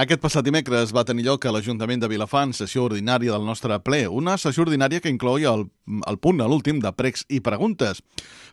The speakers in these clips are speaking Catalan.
Aquest passat dimecres va tenir lloc a l'Ajuntament de Vilafant sessió ordinària del nostre ple, una sessió ordinària que inclou el, el punt a l'últim de pregs i preguntes.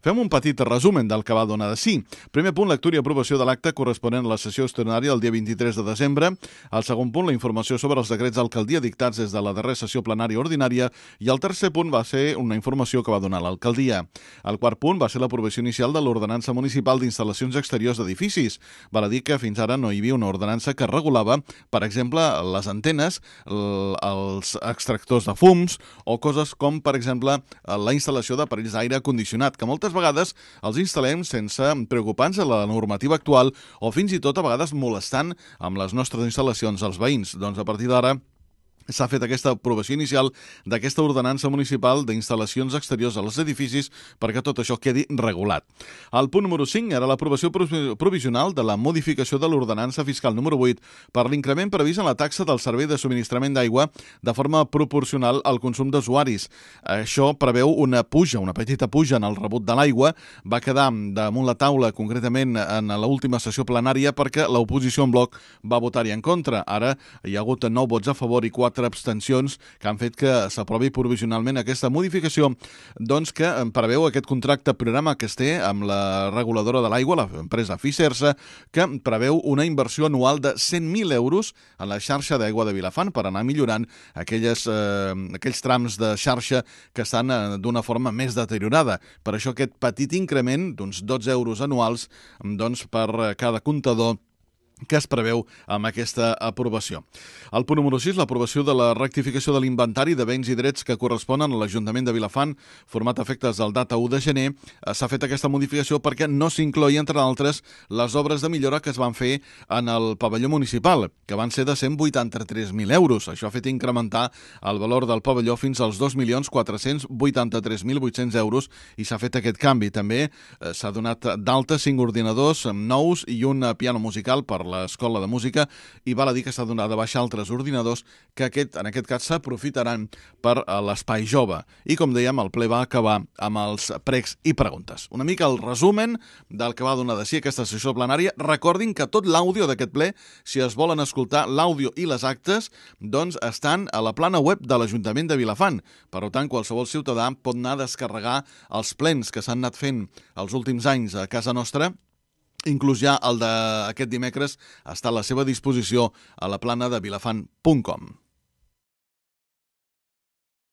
Fem un petit resum del que va donar de sí. Primer punt, lectura i aprovació de l'acte corresponent a la sessió extraordinària del dia 23 de desembre. El segon punt, la informació sobre els decrets d'alcaldia dictats des de la darrera sessió plenària ordinària. I el tercer punt va ser una informació que va donar l'alcaldia. El quart punt va ser l'aprovació inicial de l'ordenança municipal d'instal·lacions exteriors d'edificis. Val a dir que fins ara no hi havia una ordenança que regulava per exemple, les antenes, els extractors de fums o coses com, per exemple, la instal·lació d'aparells d'aire condicionat, que moltes vegades els instal·lem sense preocupar-nos de la normativa actual o fins i tot a vegades molestant amb les nostres instal·lacions als veïns. Doncs a partir d'ara s'ha fet aquesta aprovació inicial d'aquesta ordenança municipal d'instal·lacions exteriors als edificis perquè tot això quedi regulat. El punt número 5 era l'aprovació provisional de la modificació de l'ordenança fiscal número 8 per l'increment previst en la taxa del servei de subministrament d'aigua de forma proporcional al consum d'usuaris. Això preveu una puja, una petita puja en el rebut de l'aigua. Va quedar damunt la taula, concretament en l'última sessió plenària, perquè l'oposició en bloc va votar-hi en contra. Ara hi ha hagut 9 vots a favor i 4 quatre abstencions que han fet que s'aprovi provisionalment aquesta modificació doncs, que preveu aquest contracte programa que es té amb la reguladora de l'aigua, l'empresa Fisersa, que preveu una inversió anual de 100.000 euros en la xarxa d'aigua de Vilafant per anar millorant aquelles, eh, aquells trams de xarxa que estan eh, d'una forma més deteriorada. Per això aquest petit increment d'uns 12 euros anuals doncs, per eh, cada comptador que es preveu amb aquesta aprovació. El punt número 6, l'aprovació de la rectificació de l'inventari de béns i drets que corresponen a l'Ajuntament de Vilafant, format a efectes del data 1 de gener, eh, s'ha fet aquesta modificació perquè no s'incloi, entre altres, les obres de millora que es van fer en el pavelló municipal, que van ser de 183.000 euros. Això ha fet incrementar el valor del pavelló fins als 2.483.800 euros i s'ha fet aquest canvi. També eh, s'ha donat d'alta cinc ordinadors eh, nous i un piano musical per l'Escola de Música i val a dir que s'ha donat de baixar altres ordinadors que aquest, en aquest cas s'aprofitaran per a eh, l'espai jove. I com dèiem, el ple va acabar amb els pregs i preguntes. Una mica el resumen del que va donar de si aquesta sessió plenària. Recordin que tot l'àudio d'aquest ple, si es volen escoltar l'àudio i les actes, doncs estan a la plana web de l'Ajuntament de Vilafant. Per tant, qualsevol ciutadà pot anar a descarregar els plens que s'han anat fent els últims anys a casa nostra Inclús ja el d'aquest dimecres està a la seva disposició a la plana de vilafant.com.